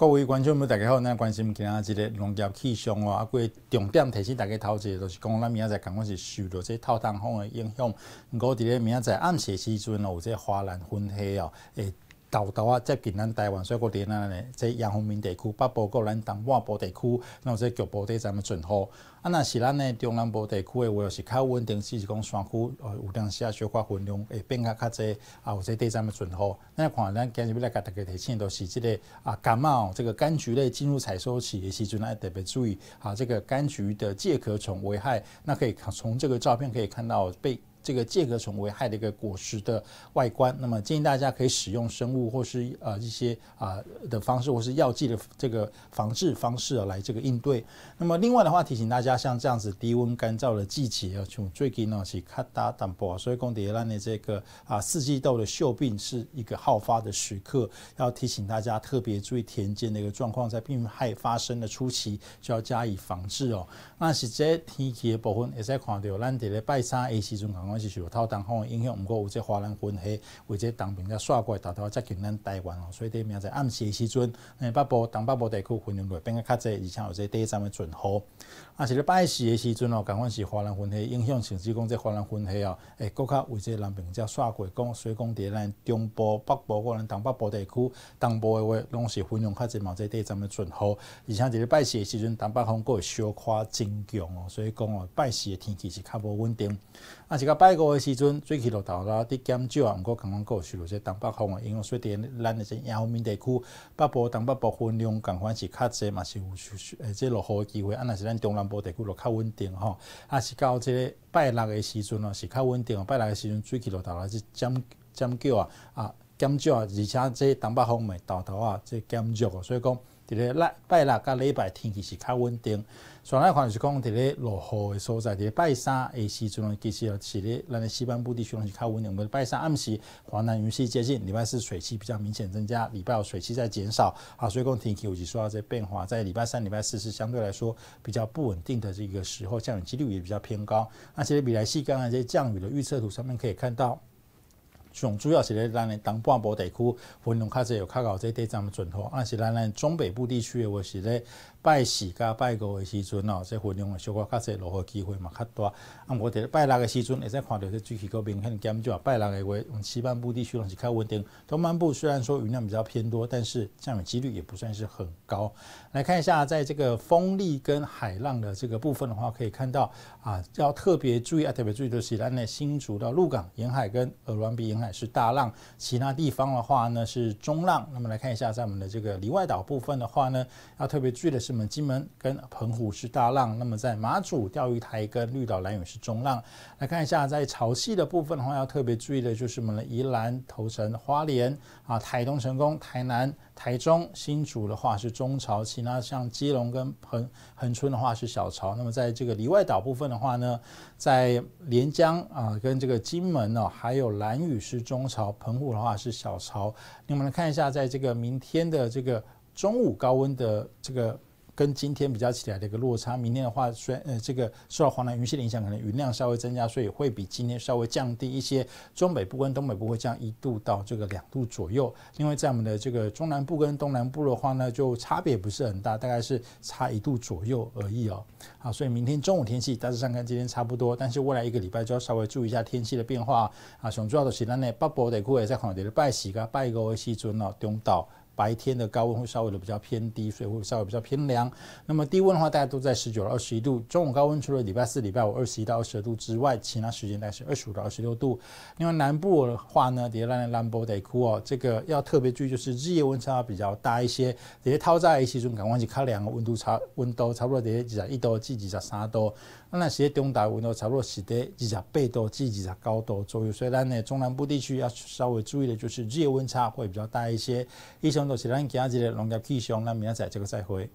各位观众，们大家好，咱关心今啊一日农业气象哦，啊过重点提醒大家头一个，就是讲咱明仔载可能是受着这透台风的影响，毋过伫咧明仔载暗时时阵哦，有这花烂昏黑哦，诶。豆豆啊，接近咱台湾、水果地啊咧，即阳红明地区、北部高咱东北部地区，那后在部地站的存货啊，那是咱呢中南部地区的话，是较稳定，只是讲山区呃，有当时啊，小花分量会变较较侪啊，有即地站的存货。那看咱今日要来给大家提醒，都是这个啊，感冒这个柑橘类进入采收期，也时阵，要特别注意啊，这个柑橘的介壳虫危害。那可以从这个照片可以看到被。这个介壳虫危害的一个果实的外观，那么建议大家可以使用生物或是呃一些啊的方式，或是药剂的这个防治方式啊、来这个应对。那么另外的话，提醒大家，像这样子低温干燥的季节啊，从最近呢是卡达淡薄，所以公迪兰的这个啊四季豆的锈病是一个好发的时刻。要提醒大家特别注意田间的一个状况，在病害发生的初期就要加以防治哦。那是这天气的部分，而且看到咱哋咧拜山诶时阵讲。我是受到方的影响，毋过有只华南云系或者东平个刷过，达到接近咱台湾哦。所以伫明仔暗时的时阵，北部、东北部地区云量会变个较侪，而且有个短暂的准雨。啊，是咧拜四的时阵哦，刚好是华南云系影响，甚至讲只华南云系哦，诶，较为即个南平个刷过，讲所以讲伫咱中部、北部个咱东北部地区，东部的话拢是云量较侪，毛个短暂的准雨。而且伫咧拜四的时阵，东北风会小快增强哦，所以讲哦，拜四的天气是较无稳定。啊，是个。拜五的时阵，水气落头啦，滴减少啊，毋过刚刚有受于这东北风啊，影响水电，咱一这沿海闽地区。北部、东北部分量刚刚是较侪嘛，是有受这落雨的机会啊。若是咱中南部地区落较稳定吼，啊是到即拜六的时阵啊，是较稳定啊。拜六的时阵，水气落头啦，是减减弱啊，啊减少啊，而且这东北风咪头头啊，这减弱哦，所以讲。一个拜六甲礼拜天气是较稳定，再来看就是讲，一个落雨的所在，一个拜三的时阵，其实又是咧，咱的西半部地区拢是较稳定。我们拜三暗时华南云系接近，礼拜四水汽比较明显增加，礼拜五水汽在减少。好，所以讲天气有说些些变化，在礼拜三、礼拜四是相对来说比较不稳定的这个时候，降雨几率也比较偏高。那其实比来刚才这些降雨的预测图上面可以看到。上主要是咧咱的东半部地区，分量确实有较高，这地站准好。啊，是咱咧中北部地区的话，是在拜四加拜五的时阵哦，这分量小瓜微较些落雨机会嘛较大。啊，我伫拜六的时阵，会使看到这天气个明显减少。拜六的话，西半部地区拢是较稳定。东半部虽然说雨量比较偏多，但是降雨几率也不算是很高。来看一下，在这个风力跟海浪的这个部分的话，可以看到啊，要特别注意啊，特别注意就是咱的新竹到鹿港沿海跟鹅銮鼻沿。是大浪，其他地方的话呢是中浪。那么来看一下，在我们的这个里外岛部分的话呢，要特别注意的是，我们金门跟澎湖是大浪。那么在马祖、钓鱼台跟绿岛、兰屿是中浪。来看一下，在潮汐的部分的话，要特别注意的就是我们的宜兰、头城、花莲啊、台东、成功、台南。台中新竹的话是中潮期，那像基隆跟恒恒春的话是小潮。那么在这个离外岛部分的话呢，在连江啊跟这个金门呢，还有兰屿是中潮，澎湖的话是小潮。那们来看一下，在这个明天的这个中午高温的这个。跟今天比较起来的一个落差，明天的话，虽呃这个受到黄南云系影响，可能云量稍微增加，所以会比今天稍微降低一些。中北部跟东北部会降一度到这个两度左右。另外，在我们的这个中南部跟东南部的话呢，就差别不是很大，大概是差一度左右而已哦。好，所以明天中午天气大致上跟今天差不多，但是未来一个礼拜就要稍微注意一下天气的变化啊。熊主要的提到呢，巴伯得库也在看这的拜四个拜五的时阵哦，中岛。白天的高温会稍微的比较偏低，所以会稍微比较偏凉。那么低温的话，大家都在十九到二十一度。中午高温除了礼拜四、礼拜五二十一到二十度之外，其他时间概是二十五到二十六度。另外南部的话呢底下 e l 南部 d o 哦，这个要特别注意，就是日夜温差比较大一些。在套一起时赶快去看两个温度差温度差不多得二十一度至二十三度。那那些中大温度差不多是在二十八度至二十九度左右。所以呢，中南部地区要稍微注意的就是日夜温差会比较大一些。医生。就是咱今日农业气象，咱明仔载再个再会。